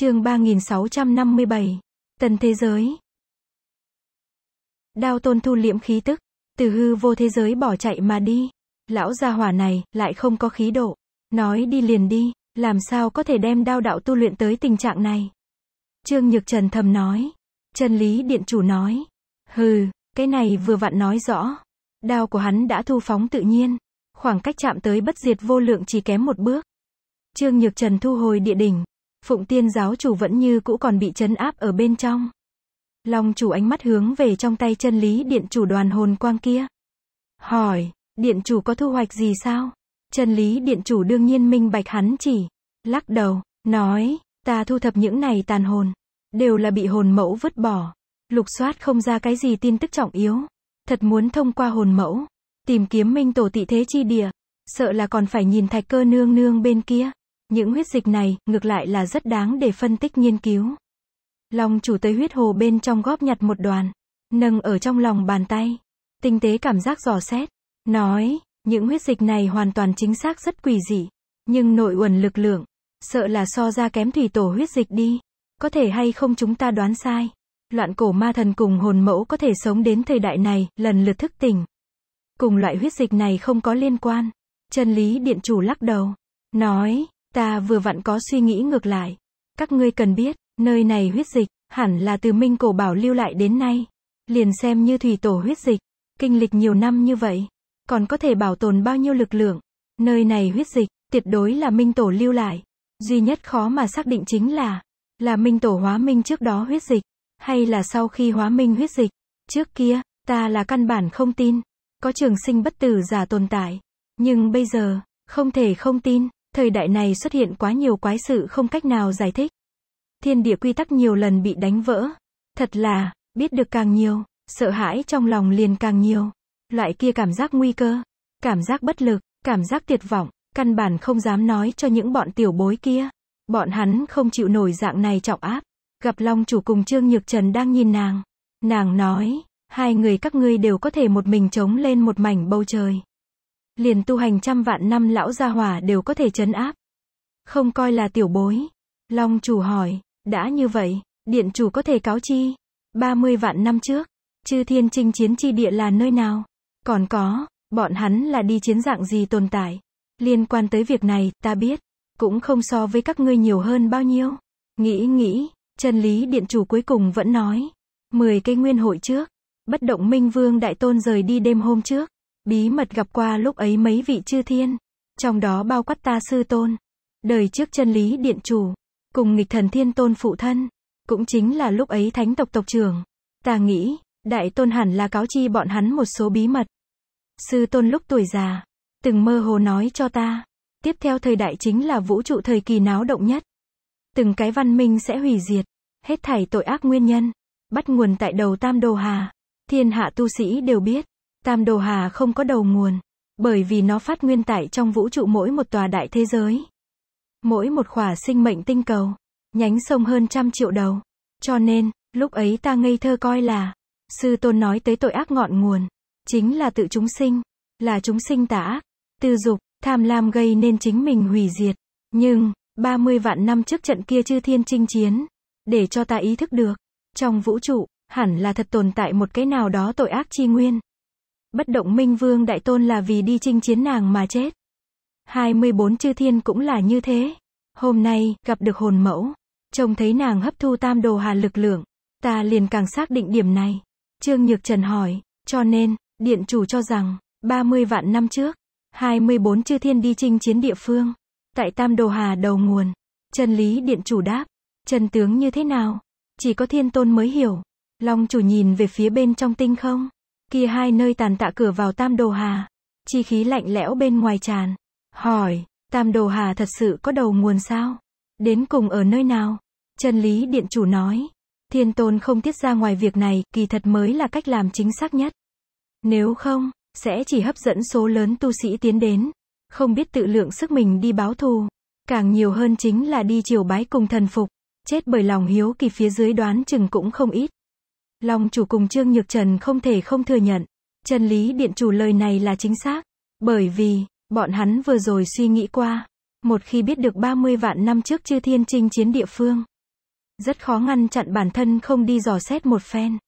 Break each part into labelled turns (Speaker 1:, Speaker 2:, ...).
Speaker 1: Chương 3657. Tần thế giới. Đao Tôn thu liễm khí tức, từ hư vô thế giới bỏ chạy mà đi. Lão gia hỏa này lại không có khí độ, nói đi liền đi, làm sao có thể đem đao đạo tu luyện tới tình trạng này. Trương Nhược Trần thầm nói, chân lý điện chủ nói, hừ, cái này vừa vặn nói rõ, đao của hắn đã thu phóng tự nhiên, khoảng cách chạm tới bất diệt vô lượng chỉ kém một bước. Trương Nhược Trần thu hồi địa đỉnh, Phụng tiên giáo chủ vẫn như cũ còn bị chấn áp ở bên trong. Long chủ ánh mắt hướng về trong tay chân lý điện chủ đoàn hồn quang kia. Hỏi, điện chủ có thu hoạch gì sao? Chân lý điện chủ đương nhiên minh bạch hắn chỉ. Lắc đầu, nói, ta thu thập những này tàn hồn. Đều là bị hồn mẫu vứt bỏ. Lục soát không ra cái gì tin tức trọng yếu. Thật muốn thông qua hồn mẫu. Tìm kiếm minh tổ tị thế chi địa. Sợ là còn phải nhìn thạch cơ nương nương bên kia. Những huyết dịch này, ngược lại là rất đáng để phân tích nghiên cứu. Lòng chủ tới huyết hồ bên trong góp nhặt một đoàn, nâng ở trong lòng bàn tay, tinh tế cảm giác dò xét, nói, những huyết dịch này hoàn toàn chính xác rất quỷ dị, nhưng nội uẩn lực lượng, sợ là so ra kém thủy tổ huyết dịch đi, có thể hay không chúng ta đoán sai. Loạn cổ ma thần cùng hồn mẫu có thể sống đến thời đại này, lần lượt thức tỉnh. Cùng loại huyết dịch này không có liên quan. Chân lý điện chủ lắc đầu, nói, Ta vừa vặn có suy nghĩ ngược lại. Các ngươi cần biết, nơi này huyết dịch, hẳn là từ Minh Cổ Bảo lưu lại đến nay. Liền xem như thủy tổ huyết dịch, kinh lịch nhiều năm như vậy, còn có thể bảo tồn bao nhiêu lực lượng. Nơi này huyết dịch, tuyệt đối là Minh Tổ lưu lại. Duy nhất khó mà xác định chính là, là Minh Tổ hóa Minh trước đó huyết dịch, hay là sau khi hóa Minh huyết dịch. Trước kia, ta là căn bản không tin, có trường sinh bất tử giả tồn tại. Nhưng bây giờ, không thể không tin, Thời đại này xuất hiện quá nhiều quái sự không cách nào giải thích. Thiên địa quy tắc nhiều lần bị đánh vỡ. Thật là, biết được càng nhiều, sợ hãi trong lòng liền càng nhiều. Loại kia cảm giác nguy cơ, cảm giác bất lực, cảm giác tuyệt vọng, căn bản không dám nói cho những bọn tiểu bối kia. Bọn hắn không chịu nổi dạng này trọng áp. Gặp Long chủ cùng Trương Nhược Trần đang nhìn nàng. Nàng nói, hai người các ngươi đều có thể một mình chống lên một mảnh bầu trời liền tu hành trăm vạn năm lão gia hỏa đều có thể chấn áp. Không coi là tiểu bối. Long chủ hỏi, đã như vậy, điện chủ có thể cáo chi. 30 vạn năm trước, chư thiên trinh chiến chi địa là nơi nào? Còn có, bọn hắn là đi chiến dạng gì tồn tại? Liên quan tới việc này, ta biết, cũng không so với các ngươi nhiều hơn bao nhiêu. Nghĩ nghĩ, chân lý điện chủ cuối cùng vẫn nói. 10 cây nguyên hội trước, bất động minh vương đại tôn rời đi đêm hôm trước bí mật gặp qua lúc ấy mấy vị chư thiên, trong đó bao quát ta sư tôn, đời trước chân lý điện chủ, cùng nghịch thần thiên tôn phụ thân, cũng chính là lúc ấy thánh tộc tộc trưởng. Ta nghĩ, đại tôn hẳn là cáo chi bọn hắn một số bí mật. Sư tôn lúc tuổi già, từng mơ hồ nói cho ta, tiếp theo thời đại chính là vũ trụ thời kỳ náo động nhất. Từng cái văn minh sẽ hủy diệt, hết thảy tội ác nguyên nhân, bắt nguồn tại đầu Tam Đồ Hà. Thiên hạ tu sĩ đều biết, Tam Đồ Hà không có đầu nguồn, bởi vì nó phát nguyên tại trong vũ trụ mỗi một tòa đại thế giới. Mỗi một khỏa sinh mệnh tinh cầu, nhánh sông hơn trăm triệu đầu. Cho nên, lúc ấy ta ngây thơ coi là, sư tôn nói tới tội ác ngọn nguồn, chính là tự chúng sinh, là chúng sinh tả ác, tư dục, tham lam gây nên chính mình hủy diệt. Nhưng, 30 vạn năm trước trận kia chư thiên chinh chiến, để cho ta ý thức được, trong vũ trụ, hẳn là thật tồn tại một cái nào đó tội ác chi nguyên, Bất động minh vương đại tôn là vì đi chinh chiến nàng mà chết. 24 chư thiên cũng là như thế. Hôm nay, gặp được hồn mẫu, trông thấy nàng hấp thu tam đồ hà lực lượng, ta liền càng xác định điểm này. Trương Nhược Trần hỏi, cho nên, điện chủ cho rằng, 30 vạn năm trước, 24 chư thiên đi chinh chiến địa phương, tại tam đồ hà đầu nguồn. trần lý điện chủ đáp, trần tướng như thế nào? Chỉ có thiên tôn mới hiểu. Long chủ nhìn về phía bên trong tinh không. Kia hai nơi tàn tạ cửa vào Tam Đồ Hà. Chi khí lạnh lẽo bên ngoài tràn. Hỏi, Tam Đồ Hà thật sự có đầu nguồn sao? Đến cùng ở nơi nào? Chân lý điện chủ nói. Thiên tôn không tiết ra ngoài việc này, kỳ thật mới là cách làm chính xác nhất. Nếu không, sẽ chỉ hấp dẫn số lớn tu sĩ tiến đến. Không biết tự lượng sức mình đi báo thù. Càng nhiều hơn chính là đi chiều bái cùng thần phục. Chết bởi lòng hiếu kỳ phía dưới đoán chừng cũng không ít. Long chủ cùng Trương Nhược Trần không thể không thừa nhận. trần lý điện chủ lời này là chính xác. Bởi vì, bọn hắn vừa rồi suy nghĩ qua. Một khi biết được 30 vạn năm trước chư thiên chinh chiến địa phương. Rất khó ngăn chặn bản thân không đi dò xét một phen.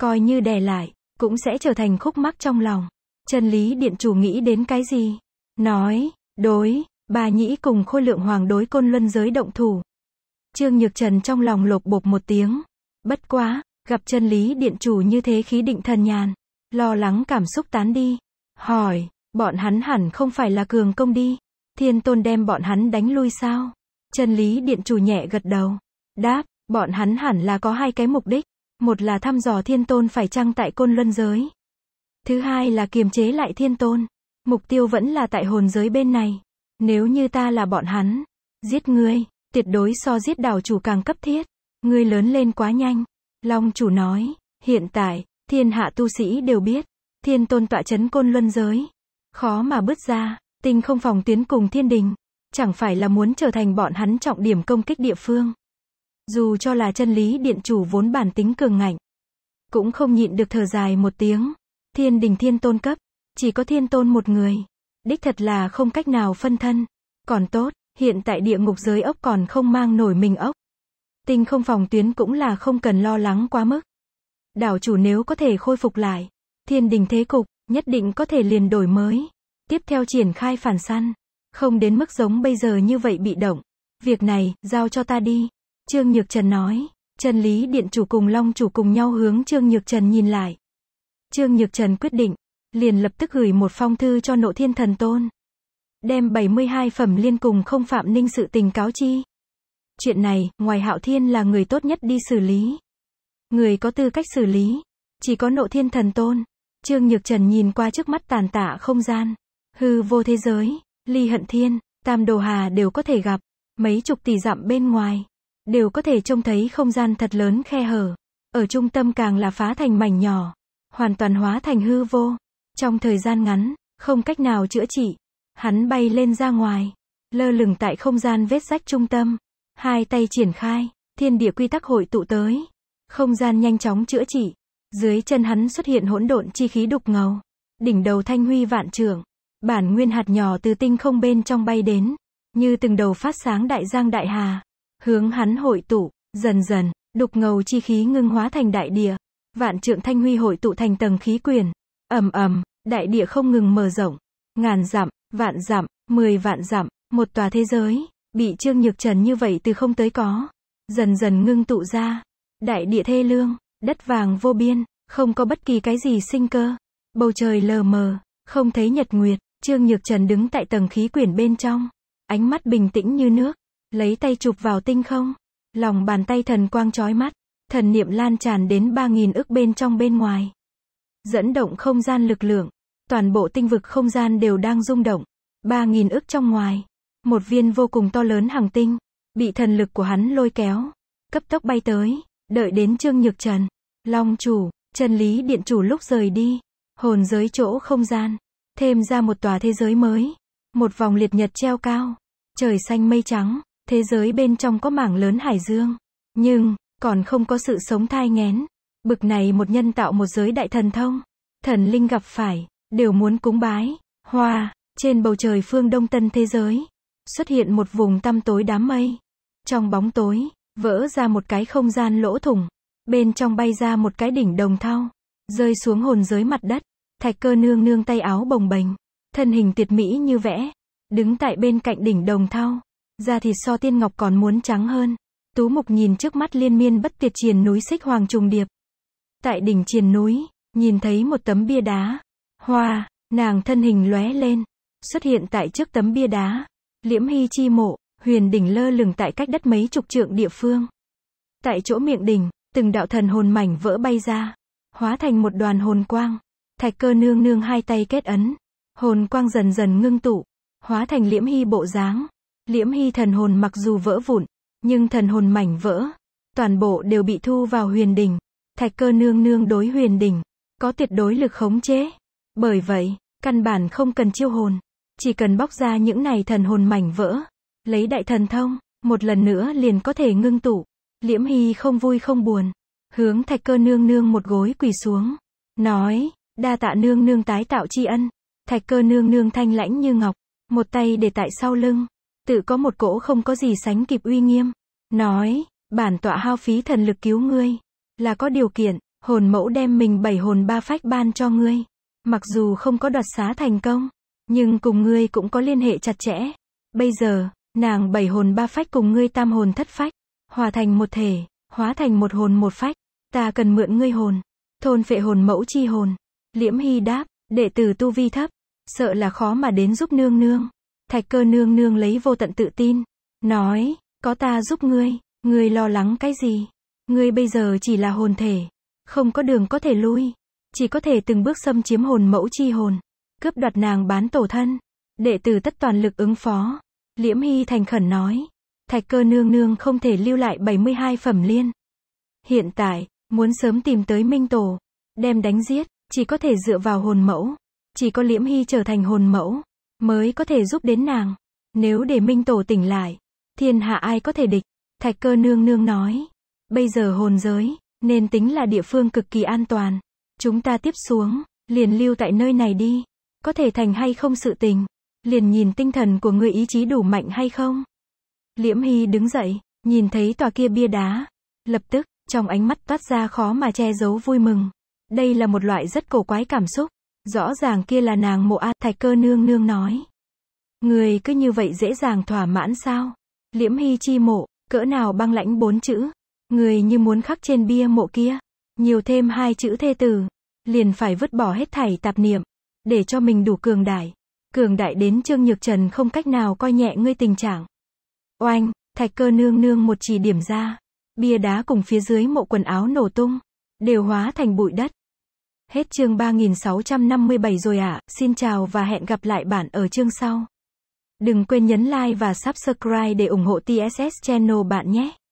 Speaker 1: Coi như đè lại, cũng sẽ trở thành khúc mắc trong lòng. trần lý điện chủ nghĩ đến cái gì? Nói, đối, bà nhĩ cùng khôi lượng hoàng đối côn luân giới động thủ. Trương Nhược Trần trong lòng lột bột một tiếng. Bất quá, Gặp chân lý điện chủ như thế khí định thần nhàn. Lo lắng cảm xúc tán đi. Hỏi, bọn hắn hẳn không phải là cường công đi. Thiên tôn đem bọn hắn đánh lui sao? Chân lý điện chủ nhẹ gật đầu. Đáp, bọn hắn hẳn là có hai cái mục đích. Một là thăm dò thiên tôn phải chăng tại côn luân giới. Thứ hai là kiềm chế lại thiên tôn. Mục tiêu vẫn là tại hồn giới bên này. Nếu như ta là bọn hắn, giết ngươi, tuyệt đối so giết đảo chủ càng cấp thiết. Ngươi lớn lên quá nhanh, Long chủ nói, hiện tại, thiên hạ tu sĩ đều biết, thiên tôn tọa chấn côn luân giới. Khó mà bứt ra, Tinh không phòng tuyến cùng thiên đình, chẳng phải là muốn trở thành bọn hắn trọng điểm công kích địa phương. Dù cho là chân lý điện chủ vốn bản tính cường ngạnh, cũng không nhịn được thở dài một tiếng. Thiên đình thiên tôn cấp, chỉ có thiên tôn một người. Đích thật là không cách nào phân thân. Còn tốt, hiện tại địa ngục giới ốc còn không mang nổi mình ốc. Tinh không phòng tuyến cũng là không cần lo lắng quá mức. Đảo chủ nếu có thể khôi phục lại, thiên đình thế cục, nhất định có thể liền đổi mới. Tiếp theo triển khai phản săn, không đến mức giống bây giờ như vậy bị động. Việc này, giao cho ta đi. Trương Nhược Trần nói, Trần Lý Điện chủ cùng Long chủ cùng nhau hướng Trương Nhược Trần nhìn lại. Trương Nhược Trần quyết định, liền lập tức gửi một phong thư cho nộ thiên thần tôn. Đem 72 phẩm liên cùng không phạm ninh sự tình cáo chi. Chuyện này, ngoài Hạo Thiên là người tốt nhất đi xử lý. Người có tư cách xử lý, chỉ có nộ thiên thần tôn. Trương Nhược Trần nhìn qua trước mắt tàn tạ không gian, hư vô thế giới, ly hận thiên, tam đồ hà đều có thể gặp, mấy chục tỷ dặm bên ngoài, đều có thể trông thấy không gian thật lớn khe hở. Ở trung tâm càng là phá thành mảnh nhỏ, hoàn toàn hóa thành hư vô. Trong thời gian ngắn, không cách nào chữa trị, hắn bay lên ra ngoài, lơ lửng tại không gian vết rách trung tâm. Hai tay triển khai, thiên địa quy tắc hội tụ tới. Không gian nhanh chóng chữa trị. Dưới chân hắn xuất hiện hỗn độn chi khí đục ngầu. Đỉnh đầu thanh huy vạn trưởng. Bản nguyên hạt nhỏ từ tinh không bên trong bay đến. Như từng đầu phát sáng đại giang đại hà. Hướng hắn hội tụ, dần dần, đục ngầu chi khí ngưng hóa thành đại địa. Vạn trượng thanh huy hội tụ thành tầng khí quyển. ầm ầm, đại địa không ngừng mở rộng. Ngàn dặm, vạn dặm, mười vạn dặm, một tòa thế giới. Bị Trương Nhược Trần như vậy từ không tới có. Dần dần ngưng tụ ra. Đại địa thê lương, đất vàng vô biên, không có bất kỳ cái gì sinh cơ. Bầu trời lờ mờ, không thấy nhật nguyệt. Trương Nhược Trần đứng tại tầng khí quyển bên trong. Ánh mắt bình tĩnh như nước. Lấy tay chụp vào tinh không. Lòng bàn tay thần quang trói mắt. Thần niệm lan tràn đến ba nghìn ức bên trong bên ngoài. Dẫn động không gian lực lượng. Toàn bộ tinh vực không gian đều đang rung động. ba nghìn ức trong ngoài. Một viên vô cùng to lớn hàng tinh, bị thần lực của hắn lôi kéo, cấp tốc bay tới, đợi đến Trương Nhược Trần, Long chủ, Trần Lý Điện chủ lúc rời đi, hồn giới chỗ không gian, thêm ra một tòa thế giới mới, một vòng liệt nhật treo cao, trời xanh mây trắng, thế giới bên trong có mảng lớn hải dương, nhưng còn không có sự sống thai nghén, bực này một nhân tạo một giới đại thần thông, thần linh gặp phải, đều muốn cúng bái, hoa, trên bầu trời phương đông tân thế giới, Xuất hiện một vùng tăm tối đám mây. Trong bóng tối, vỡ ra một cái không gian lỗ thủng. Bên trong bay ra một cái đỉnh đồng thau, rơi xuống hồn giới mặt đất. Thạch cơ nương nương tay áo bồng bềnh, thân hình tuyệt mỹ như vẽ, đứng tại bên cạnh đỉnh đồng thau, da thịt so tiên ngọc còn muốn trắng hơn. Tú Mục nhìn trước mắt liên miên bất tuyệt triền núi xích hoàng trùng điệp. Tại đỉnh triền núi, nhìn thấy một tấm bia đá. Hoa, nàng thân hình lóe lên, xuất hiện tại trước tấm bia đá. Liễm Hy chi mộ, huyền đỉnh lơ lửng tại cách đất mấy chục trượng địa phương. Tại chỗ miệng đỉnh, từng đạo thần hồn mảnh vỡ bay ra, hóa thành một đoàn hồn quang. Thạch cơ nương nương hai tay kết ấn, hồn quang dần dần ngưng tụ, hóa thành Liễm Hy bộ dáng. Liễm Hy thần hồn mặc dù vỡ vụn, nhưng thần hồn mảnh vỡ, toàn bộ đều bị thu vào huyền đỉnh. Thạch cơ nương nương đối huyền đỉnh, có tuyệt đối lực khống chế. Bởi vậy, căn bản không cần chiêu hồn. Chỉ cần bóc ra những này thần hồn mảnh vỡ, lấy đại thần thông, một lần nữa liền có thể ngưng tụ. Liễm Hy không vui không buồn, hướng thạch cơ nương nương một gối quỳ xuống, nói, đa tạ nương nương tái tạo tri ân. Thạch cơ nương nương thanh lãnh như ngọc, một tay để tại sau lưng, tự có một cỗ không có gì sánh kịp uy nghiêm, nói, bản tọa hao phí thần lực cứu ngươi, là có điều kiện, hồn mẫu đem mình bảy hồn ba phách ban cho ngươi. Mặc dù không có đoạt xá thành công, nhưng cùng ngươi cũng có liên hệ chặt chẽ. Bây giờ, nàng bảy hồn ba phách cùng ngươi tam hồn thất phách, hòa thành một thể, hóa thành một hồn một phách. Ta cần mượn ngươi hồn, thôn phệ hồn mẫu chi hồn. Liễm Hy đáp, đệ tử tu vi thấp, sợ là khó mà đến giúp nương nương. Thạch cơ nương nương lấy vô tận tự tin, nói, có ta giúp ngươi, ngươi lo lắng cái gì? Ngươi bây giờ chỉ là hồn thể, không có đường có thể lui, chỉ có thể từng bước xâm chiếm hồn mẫu chi hồn cướp đoạt nàng bán tổ thân. Đệ tử tất toàn lực ứng phó. Liễm Hy thành khẩn nói. Thạch cơ nương nương không thể lưu lại 72 phẩm liên. Hiện tại, muốn sớm tìm tới Minh Tổ, đem đánh giết, chỉ có thể dựa vào hồn mẫu. Chỉ có Liễm Hy trở thành hồn mẫu, mới có thể giúp đến nàng. Nếu để Minh Tổ tỉnh lại, thiên hạ ai có thể địch, thạch cơ nương nương nói. Bây giờ hồn giới, nên tính là địa phương cực kỳ an toàn. Chúng ta tiếp xuống, liền lưu tại nơi này đi có thể thành hay không sự tình, liền nhìn tinh thần của người ý chí đủ mạnh hay không. Liễm Hy đứng dậy, nhìn thấy tòa kia bia đá, lập tức, trong ánh mắt toát ra khó mà che giấu vui mừng. Đây là một loại rất cổ quái cảm xúc, rõ ràng kia là nàng mộ A Thạch Cơ nương nương nói. Người cứ như vậy dễ dàng thỏa mãn sao? Liễm Hy chi mộ, cỡ nào băng lãnh bốn chữ, người như muốn khắc trên bia mộ kia, nhiều thêm hai chữ thê tử, liền phải vứt bỏ hết thảy tạp niệm, để cho mình đủ cường đại. Cường đại đến Trương Nhược Trần không cách nào coi nhẹ ngươi tình trạng. Oanh, thạch cơ nương nương một chỉ điểm ra, bia đá cùng phía dưới mộ quần áo nổ tung, đều hóa thành bụi đất. Hết chương 3657 rồi ạ, à. xin chào và hẹn gặp lại bạn ở chương sau. Đừng quên nhấn like và subscribe để ủng hộ TSS channel bạn nhé.